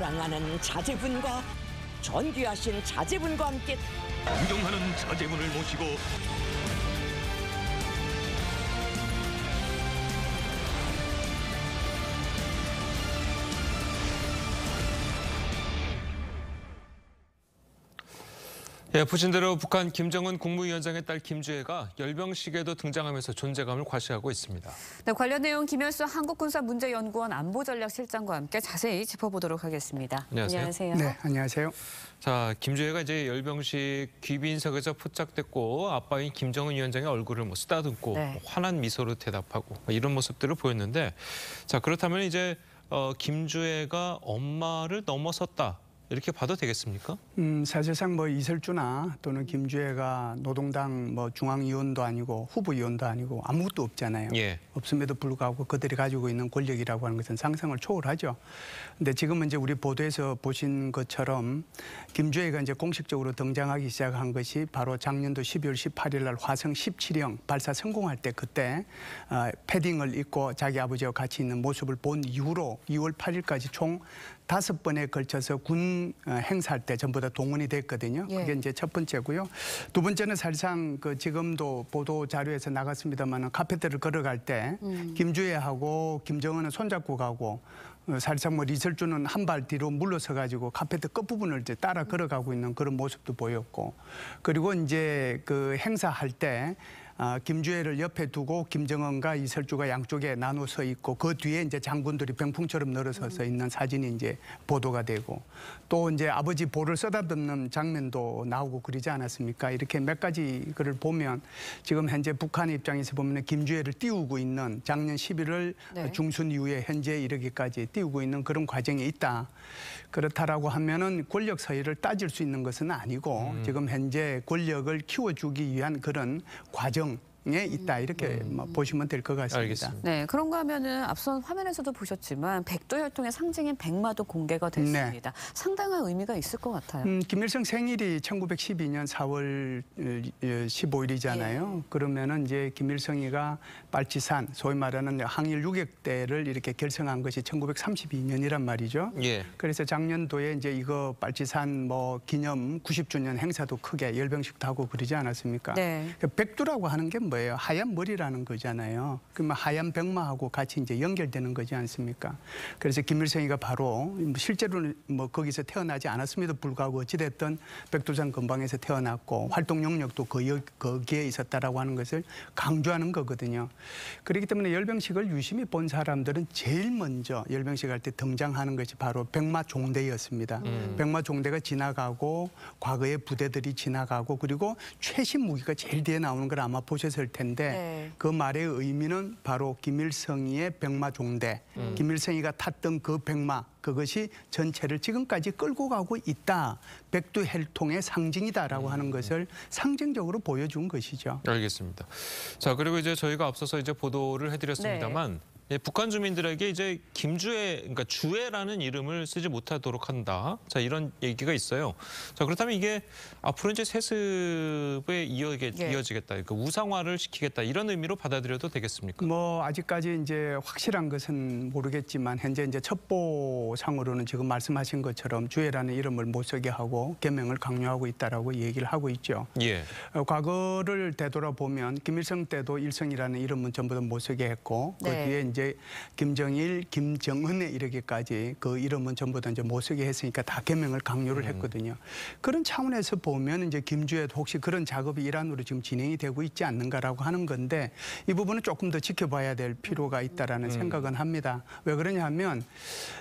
사랑하는 자제분과 전귀하신 자제분과 함께 존경하는 자제분을 모시고 예, 보신 대로 북한 김정은 국무위원장의 딸 김주혜가 열병식에도 등장하면서 존재감을 과시하고 있습니다. 네, 관련 내용 김현수 한국군사문제연구원 안보전략실장과 함께 자세히 짚어보도록 하겠습니다. 안녕하세요. 안녕하세요. 네, 안녕하세요. 자, 김주혜가 이제 열병식 귀빈석에서 포착됐고 아빠인 김정은 위원장의 얼굴을 뭐 쓰다듬고 네. 뭐 환한 미소로 대답하고 뭐 이런 모습들을 보였는데 자 그렇다면 이제 어, 김주혜가 엄마를 넘어섰다. 이렇게 봐도 되겠습니까? 음, 사실상 뭐 이설주나 또는 김주혜가 노동당 뭐 중앙위원도 아니고 후보위원도 아니고 아무것도 없잖아요. 예. 없음에도 불구하고 그들이 가지고 있는 권력이라고 하는 것은 상상을 초월하죠. 근데 지금은 이제 우리 보도에서 보신 것처럼 김주혜가 이제 공식적으로 등장하기 시작한 것이 바로 작년도 12월 18일 날 화성 17형 발사 성공할 때 그때 어, 패딩을 입고 자기 아버지와 같이 있는 모습을 본 이후로 2월 8일까지 총 다섯 번에 걸쳐서 군 어, 행사할 때 전부 다 동원이 됐거든요. 예. 그게 이제 첫 번째고요. 두 번째는 사실상 그 지금도 보도 자료에서 나갔습니다만 카페트를 걸어갈 때 음. 김주애하고 김정은은 손잡고 가고 어, 사실상 뭐 리설주는 한 발 뒤로 물러서 가지고 카페트 끝부분을 이제 따라 걸어가고 있는 그런 모습도 보였고 그리고 이제 그 행사할 때 아, 김주애를 옆에 두고 김정은과 이설주가 양쪽에 나눠 서 있고 그 뒤에 이제 장군들이 병풍처럼 늘어서서 있는 사진이 이제 보도가 되고 또 이제 아버지 볼을 쏟아붓는 장면도 나오고 그러지 않았습니까? 이렇게 몇 가지 글을 보면 지금 현재 북한의 입장에서 보면 김주애를 띄우고 있는 작년 11월 네. 중순 이후에 현재 이르기까지 띄우고 있는 그런 과정이 있다. 그렇다라고 하면은 권력 사이를 따질 수 있는 것은 아니고 음. 지금 현재 권력을 키워주기 위한 그런 과정 예, 있다 이렇게 음. 뭐 보시면 될 것 같습니다. 알겠습니다. 네, 그런가 하면은 앞선 화면에서도 보셨지만 백두 혈통의 상징인 백마도 공개가 네. 됐습니다. 상당한 의미가 있을 것 같아요. 음, 김일성 생일이 1912년 4월 15일이잖아요. 어, 예, 예. 그러면은 이제 김일성이가 빨치산 소위 말하는 항일 유격대를 이렇게 결성한 것이 1932년이란 말이죠. 예. 그래서 작년도에 이제 이거 빨치산 뭐 기념 90주년 행사도 크게 열병식도 하고 그러지 않았습니까? 네. 그러니까 백두라고 하는 게 뭐예요? 하얀 머리라는 거잖아요. 그러면 하얀 백마하고 같이 이제 연결되는 거지 않습니까? 그래서 김일성이가 바로 실제로는 뭐 거기서 태어나지 않았음에도 불구하고 어찌됐든 백두산 근방에서 태어났고 활동 영역도 거기에 있었다라고 하는 것을 강조하는 거거든요. 그렇기 때문에 열병식을 유심히 본 사람들은 제일 먼저 열병식 할 때 등장하는 것이 바로 백마 종대였습니다. 음. 백마 종대가 지나가고 과거의 부대들이 지나가고 그리고 최신 무기가 제일 뒤에 나오는 걸 아마 보셔서 있을 텐데 네. 그 말의 의미는 바로 김일성이의 백마 종대, 음. 김일성이가 탔던 그 백마 그것이 전체를 지금까지 끌고 가고 있다. 백두혈통의 상징이다라고 음. 하는 것을 상징적으로 보여준 것이죠. 알겠습니다. 자 그리고 이제 저희가 앞서서 이제 보도를 해드렸습니다만 네. 예, 북한 주민들에게 이제 김주애 그러니까 주애라는 이름을 쓰지 못하도록 한다. 자 이런 얘기가 있어요. 자 그렇다면 이게 앞으로 이제 세습에 이어게, 예. 이어지겠다. 그러니까 우상화를 시키겠다 이런 의미로 받아들여도 되겠습니까? 뭐 아직까지 이제 확실한 것은 모르겠지만 현재 이제 첩보 상으로는 지금 말씀하신 것처럼 주애라는 이름을 못 쓰게 하고 개명을 강요하고 있다라고 얘기를 하고 있죠. 예. 어, 과거를 되돌아보면 김일성 때도 일성이라는 이름은 전부 다 못 쓰게 했고 그 네. 그 뒤에 이제 김정일, 김정은에 이르기까지 그 이름은 전부 다 이제 못 쓰게 했으니까 다 개명을 강요를 음. 했거든요. 그런 차원에서 보면 이제 김주애도 혹시 그런 작업이 일환으로 지금 진행이 되고 있지 않는가라고 하는 건데 이 부분은 조금 더 지켜봐야 될 필요가 있다라는 음. 생각은 합니다. 왜 그러냐 하면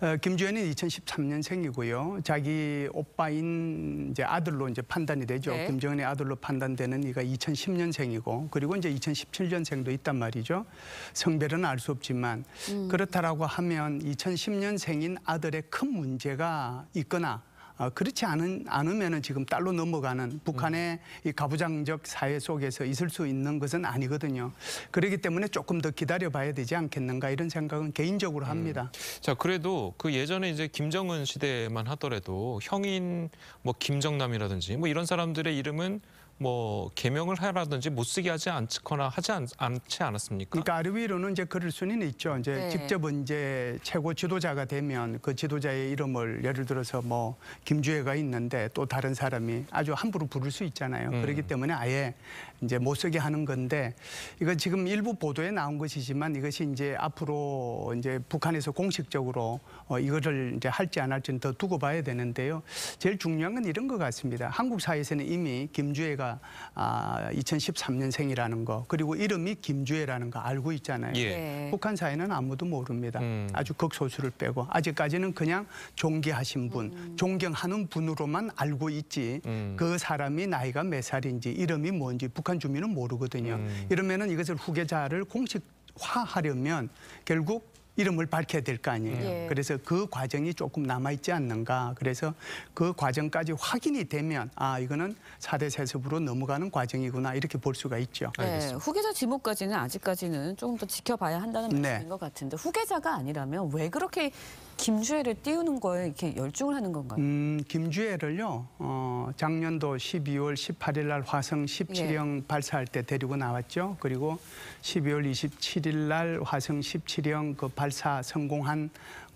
어, 김 김주현이 2013년생이고요. 자기 오빠인 이제 아들로 이제 판단이 되죠. 네. 김정은의 아들로 판단되는 이가 2010년생이고 그리고 이제 2017년생도 있단 말이죠. 성별은 알 수 없지만 음. 그렇다라고 하면 2010년생인 아들의 큰 문제가 있거나 아, 그렇지 않은, 않으면 지금 달로 넘어가는 북한의 이 가부장적 사회 속에서 있을 수 있는 것은 아니거든요. 그렇기 때문에 조금 더 기다려봐야 되지 않겠는가 이런 생각은 개인적으로 합니다. 음. 자, 그래도 그 예전에 이제 김정은 시대만 하더라도 형인 뭐 김정남이라든지 뭐 이런 사람들의 이름은 뭐 개명을 하라든지 못 쓰게 하지 않거나 하지 않, 지 않았습니까? 그러니까 아르위로는 이제 그럴 수는 있죠. 이제 네. 직접 이제 최고 지도자가 되면 그 지도자의 이름을 예를 들어서 뭐 김주혜가 있는데 또 다른 사람이 아주 함부로 부를 수 있잖아요. 음. 그렇기 때문에 아예 이제 못 쓰게 하는 건데 이건 지금 일부 보도에 나온 것이지만 이것이 이제 앞으로 이제 북한에서 공식적으로 어, 이거를 이제 할지 안 할지는 더 두고 봐야 되는데요. 제일 중요한 건 이런 것 같습니다. 한국 사회에서는 이미 김주혜가 제가 아, 2013년생이라는 거 그리고 이름이 김주혜라는거 알고 있잖아요. 예. 네. 북한 사회는 아무도 모릅니다. 음. 아주 극소수를 빼고 아직까지는 그냥 존귀하신 분, 음. 존경하는 분으로만 알고 있지 음. 그 사람이 나이가 몇 살인지 이름이 뭔지 북한 주민은 모르거든요. 음. 이러면은 이것을 후계자를 공식 화하려면 결국 이름을 밝혀야 될 거 아니에요. 예. 그래서 그 과정이 조금 남아있지 않는가. 그래서 그 과정까지 확인이 되면 아 이거는 사대 세습으로 넘어가는 과정이구나 이렇게 볼 수가 있죠. 네, 후계자 지목까지는 아직까지는 조금 더 지켜봐야 한다는 네. 말씀인 네. 것 같은데 후계자가 아니라면 왜 그렇게 김주애를 띄우는 거에 이렇게 열중을 하는 건가요? 음, 김주애를요. 어, 작년도 12월 18일 날 화성 17형 예. 발사할 때 데리고 나왔죠. 그리고 12월 27일 날 화성 17형 그 발사 성공한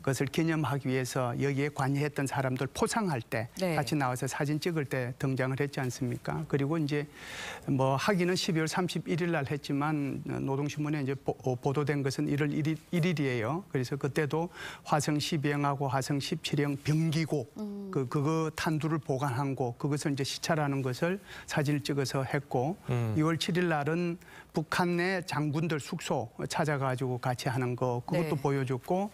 그것을 기념하기 위해서 여기에 관여했던 사람들 포상할 때 네. 같이 나와서 사진 찍을 때 등장을 했지 않습니까? 그리고 이제 뭐 하기는 12월 31일 날 했지만 노동신문에 이제 보, 어, 도된 것은 1월 1일, 이에요 그래서 그때도 화성 12형하고 화성 17형 병기고 음. 그 그거 탄두를 보관한 곳 그것을 이제 시찰하는 것을 사진을 찍어서 했고 음. 2월 7일 날은 북한 내 장군들 숙소 찾아가지고 같이 하는 거 그것도 네. 보여줬고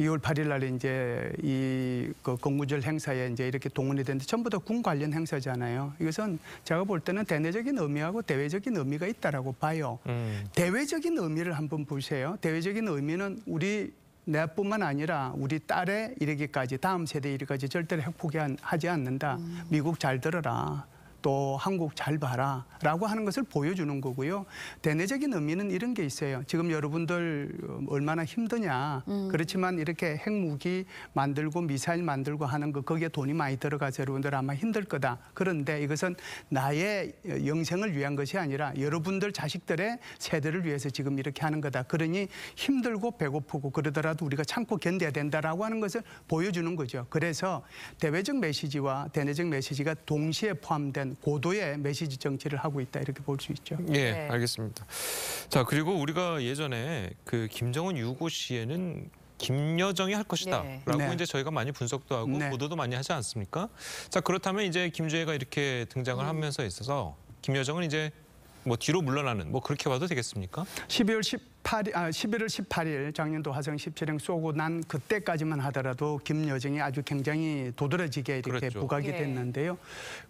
2월 8일 날에 이제 이그 건구절 행사에 이제 이렇게 동원이 됐는데 전부 다 군 관련 행사잖아요. 이것은 제가 볼 때는 대내적인 의미하고 대외적인 의미가 있다라고 봐요. 음. 대외적인 의미를 한번 보세요. 대외적인 의미는 우리 내뿐만 아니라 우리 딸의 이르기까지 다음 세대 이르기까지 절대로 핵 포기하지 않는다. 음. 미국 잘 들어라. 또 한국 잘 봐라 라고 하는 것을 보여주는 거고요. 대내적인 의미는 이런 게 있어요. 지금 여러분들 음, 얼마나 힘드냐. 음. 그렇지만 이렇게 핵무기 만들고 미사일 만들고 하는 거 거기에 돈이 많이 들어가서 여러분들 아마 힘들 거다. 그런데 이것은 나의 영생을 위한 것이 아니라 여러분들 자식들의 세대를 위해서 지금 이렇게 하는 거다. 그러니 힘들고 배고프고 그러더라도 우리가 참고 견뎌야 된다라고 하는 것을 보여주는 거죠. 그래서 대외적 메시지와 대내적 메시지가 동시에 포함된 고도의 메시지 정치를 하고 있다 이렇게 볼 수 있죠. 예, 네. 알겠습니다. 자 그리고 우리가 예전에 그 김정은 유고 시에는 김여정이 할 것이다라고 네. 네. 이제 저희가 많이 분석도 하고 네. 보도도 많이 하지 않습니까? 자 그렇다면 이제 김주혜가 이렇게 등장을 음. 하면서 있어서 김여정은 이제 뭐 뒤로 물러나는 뭐 그렇게 봐도 되겠습니까? 12월 10 8, 아, 11월 18일 작년도 화성 17행 쏘고 난 그때까지만 하더라도 김여정이 아주 굉장히 도드라지게 이렇게 그렇죠. 부각이 예. 됐는데요.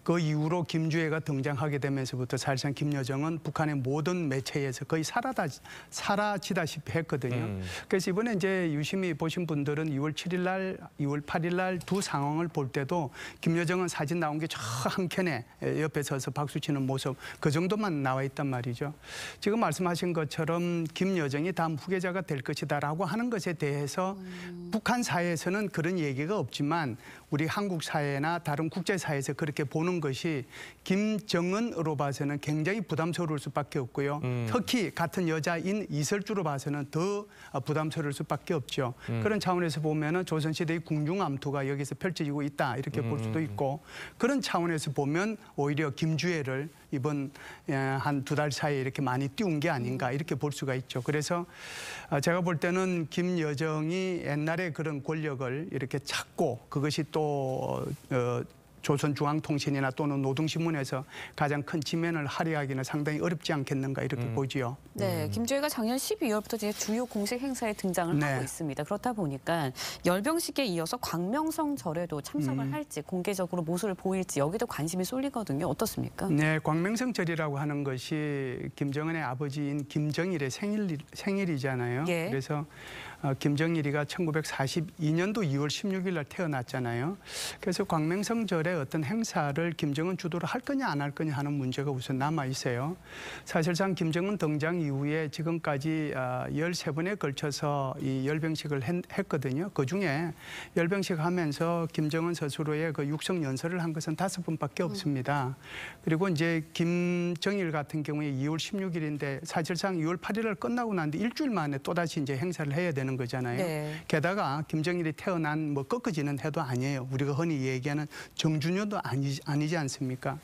그 이후로 김주혜가 등장하게 되면서부터 사실상 김여정은 북한의 모든 매체에서 거의 사라다, 사라지다시피 했거든요. 음. 그래서 이번에 이제 유심히 보신 분들은 2월 7일 날, 2월 8일 날두 상황을 볼 때도 김여정은 사진 나온 게 저 한켠에 옆에 서서 박수 치는 모습 그 정도만 나와 있단 말이죠. 지금 말씀하신 것처럼 김여 여정이 다음 후계자가 될 것이다라고 하는 것에 대해서 음. 북한 사회에서는 그런 얘기가 없지만 우리 한국 사회나 다른 국제 사회에서 그렇게 보는 것이 김정은으로 봐서는 굉장히 부담스러울 수밖에 없고요. 음. 특히 같은 여자인 이설주로 봐서는 더 부담스러울 수밖에 없죠. 음. 그런 차원에서 보면은 조선시대의 궁중암투가 여기서 펼쳐지고 있다 이렇게 음, 볼 음, 수도 음. 있고 그런 차원에서 보면 오히려 김주애를 이번 예, 한두 달 사이에 이렇게 많이 띄운 게 아닌가 이렇게 볼 수가 있죠. 그래서 아, 제가 볼 때는 김여정이 옛날에 그런 권력을 이렇게 찾고 그것이 또 어, 조선중앙통신이나 또는 노동신문에서 가장 큰 지면을 할애하기는 상당히 어렵지 않겠는가 이렇게 음. 보지요. 네, 음. 김주혜가 작년 12월부터 이제 주요 공식 행사에 등장을 네. 하고 있습니다. 그렇다 보니까 열병식에 이어서 광명성 절에도 참석을 음. 할지 공개적으로 모습을 보일지 여기도 관심이 쏠리거든요. 어떻습니까? 네, 광명성 절이라고 하는 것이 김정은의 아버지인 김정일의 생일 생일이잖아요. 예. 그래서 어, 김정일이가 1942년도 2월 16일 날 태어났잖아요. 그래서 광명성절에 어떤 행사를 김정은 주도로 할 거냐 안 할 거냐 하는 문제가 우선 남아 있어요. 사실상 김정은 등장 이후에 지금까지 어, 13번에 걸쳐서 이 열병식을 했, 거든요그 중에 열병식 하면서 김정은 스스로의 그 육성 연설을 한 것은 다섯 번밖에 없습니다. 그리고 이제 김정일 같은 경우에 2월 16일인데 사실상 2월 8일을 끝나고 난 뒤 일주일 만에 또다시 이제 행사를 해야 되는 있는 거잖아요. 네. 게다가 김정일이 태어난 뭐 꺾어지는 해도 아니에요. 우리가 흔히 얘기하는 정준효도 아니, 아니지 않습니까?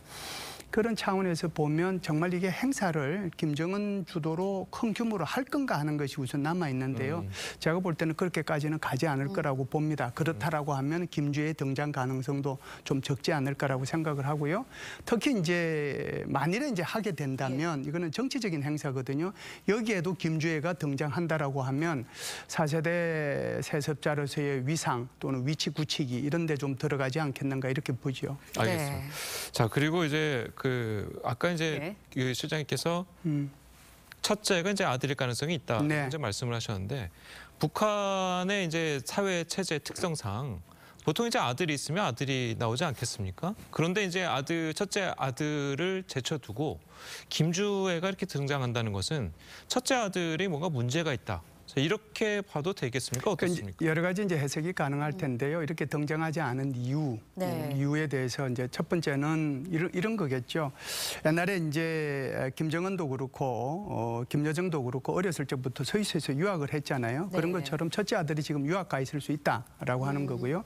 그런 차원에서 보면 정말 이게 행사를 김정은 주도로 큰 규모로 할 건가 하는 것이 우선 남아 있는데요. 음. 제가 볼 때는 그렇게까지는 가지 않을 거라고 음. 봅니다. 그렇다라고 하면 김주의 등장 가능성도 좀 적지 않을까라고 생각을 하고요. 특히 이제 만일에 이제 하게 된다면 예. 이거는 정치적인 행사거든요. 여기에도 김주애가 등장한다라고 하면 사세대 세습자로서의 위상 또는 위치 구히기 이런 데 좀 들어가지 않겠는가 이렇게 보죠. 알겠습니다. 네. 자, 그리고 이제 그 아까 이제 네. 그 실장님께서 음. 첫째가 이제 아들일 가능성이 있다. 네. 먼저 말씀을 하셨는데 북한의 이제 사회 체제 특성상 보통 이제 아들이 있으면 아들이 나오지 않겠습니까? 그런데 이제 아들 첫째 아들을 제쳐두고 김주애가 이렇게 등장한다는 것은 첫째 아들이 뭔가 문제가 있다. 네, 이렇게 봐도 되겠습니까? 그러니까 어떻습니까? 여러 가지 이제 해석이 가능할 텐데요. 이렇게 등장하지 않은 이유, 네. 음, 이유에 대해서 이제 첫 번째는 이런, 이런 거겠죠. 옛날에 이제 김정은도 그렇고 어, 김여정도 그렇고 어렸을 때부터 서위스에서 유학을 했잖아요. 네. 그런 것처럼 첫째 아들이 지금 유학 가 있을 수 있다라고 하는 음. 거고요.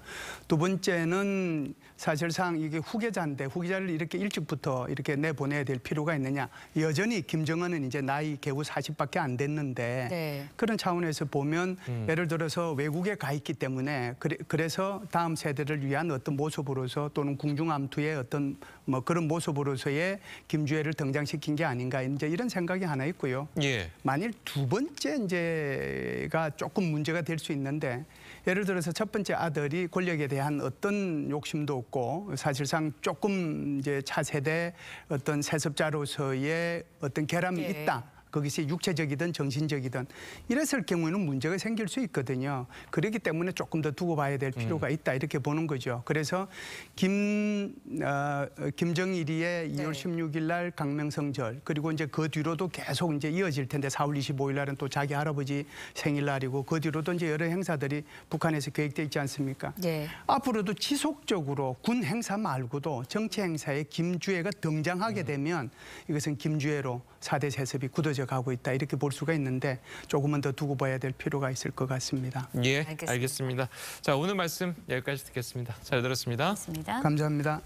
두 번째는 사실상 이게 후계자인데 후계자를 이렇게 일찍부터 이렇게 내보내야 될 필요가 있느냐. 여전히 김정은은 이제 나이 개우 40밖에 안 됐는데 네. 그런 차원 차원에서 보면 음. 예를 들어서 외국에 가 있기 때문에 그래, 그래서 다음 세대를 위한 어떤 모습으로서 또는 궁중암투의 어떤 뭐 그런 모습으로서의 김주혜를 등장시킨 게 아닌가 이제 이런 생각이 하나 있고요. 예. 만일 두 번째 이제가 조금 문제가 될 수 있는데 예를 들어서 첫 번째 아들이 권력에 대한 어떤 욕심도 없고 사실상 조금 이제 차세대 어떤 세습자로서의 어떤 결함이 예. 있다. 거기서 육체적이든 정신적이든 이랬을 경우에는 문제가 생길 수 있거든요. 그렇기 때문에 조금 더 두고 봐야 될 필요가 음. 있다 이렇게 보는 거죠. 그래서 김 어, 김정일이의 2월 네. 16일 날 강명성절 그리고 이제 그 뒤로도 계속 이제 이어질 텐데 4월 25일 날은 또 자기 할아버지 생일날이고 그 뒤로도 이제 여러 행사들이 북한에서 계획돼 있지 않습니까? 네. 앞으로도 지속적으로 군 행사 말고도 정치 행사에 김주애가 등장하게 음. 되면 이것은 김주애로 사대 세습이 굳어져 가고 있다 이렇게 볼 수가 있는데 조금은 더 두고 봐야 될 필요가 있을 것 같습니다. 예, 알겠습니다. 알겠습니다. 자, 오늘 말씀 여기까지 듣겠습니다. 잘 들었습니다. 고맙습니다. 감사합니다.